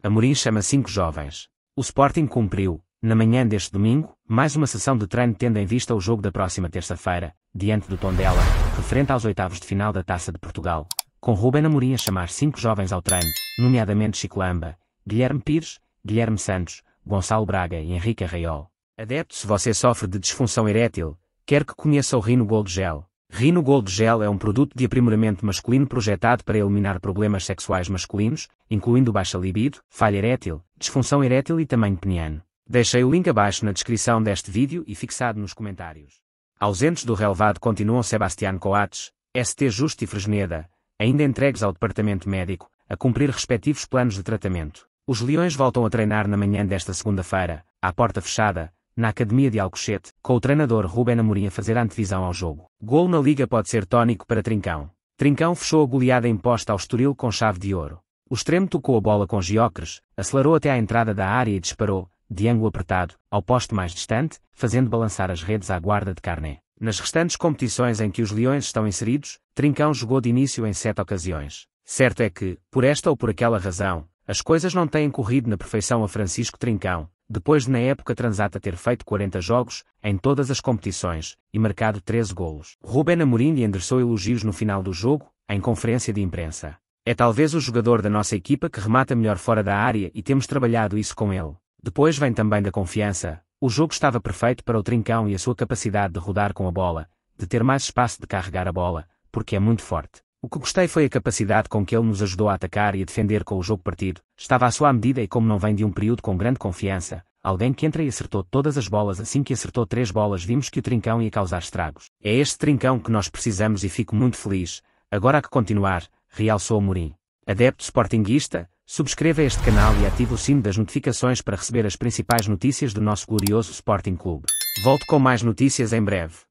Amorim chama cinco jovens. O Sporting cumpriu, na manhã deste domingo, mais uma sessão de treino tendo em vista o jogo da próxima terça-feira, diante do Tondela, referente aos oitavos de final da Taça de Portugal. Com Ruben Amorim a chamar cinco jovens ao treino, nomeadamente Chiclamba, Guilherme Pires, Guilherme Santos, Gonçalo Braga e Henrique Arraiol. Adepto, se você sofre de disfunção erétil, quer que conheça o Rino Gold Gel Rino Gold Gel é um produto de aprimoramento masculino projetado para eliminar problemas sexuais masculinos, incluindo baixa libido, falha erétil, disfunção erétil e tamanho peniano. Deixei o link abaixo na descrição deste vídeo e fixado nos comentários. Ausentes do relevado continuam Sebastián Coates, ST Justo e Fresneda, ainda entregues ao Departamento Médico, a cumprir respectivos planos de tratamento. Os leões voltam a treinar na manhã desta segunda-feira, à porta fechada, na Academia de Alcochete, com o treinador Ruben Amorim a fazer a antevisão ao jogo. Gol na Liga pode ser tónico para Trincão. Trincão fechou a goleada imposta ao Estoril com chave de ouro. O extremo tocou a bola com Giocres, acelerou até à entrada da área e disparou, de ângulo apertado, ao poste mais distante, fazendo balançar as redes à guarda de Carné. Nas restantes competições em que os Leões estão inseridos, Trincão jogou de início em sete ocasiões. Certo é que, por esta ou por aquela razão, as coisas não têm corrido na perfeição a Francisco Trincão, depois de na época transata ter feito 40 jogos, em todas as competições, e marcado 13 golos. Ruben Amorim lhe endereçou elogios no final do jogo, em conferência de imprensa. É talvez o jogador da nossa equipa que remata melhor fora da área e temos trabalhado isso com ele. Depois vem também da confiança, o jogo estava perfeito para o trincão e a sua capacidade de rodar com a bola, de ter mais espaço de carregar a bola, porque é muito forte. O que gostei foi a capacidade com que ele nos ajudou a atacar e a defender com o jogo partido, estava à sua medida e como não vem de um período com grande confiança, alguém que entra e acertou todas as bolas assim que acertou três bolas vimos que o trincão ia causar estragos. É este trincão que nós precisamos e fico muito feliz, agora há que continuar, realçou o Mourinho. Adepto Sportinguista, subscreva este canal e ative o sino das notificações para receber as principais notícias do nosso glorioso Sporting Clube. Volto com mais notícias em breve.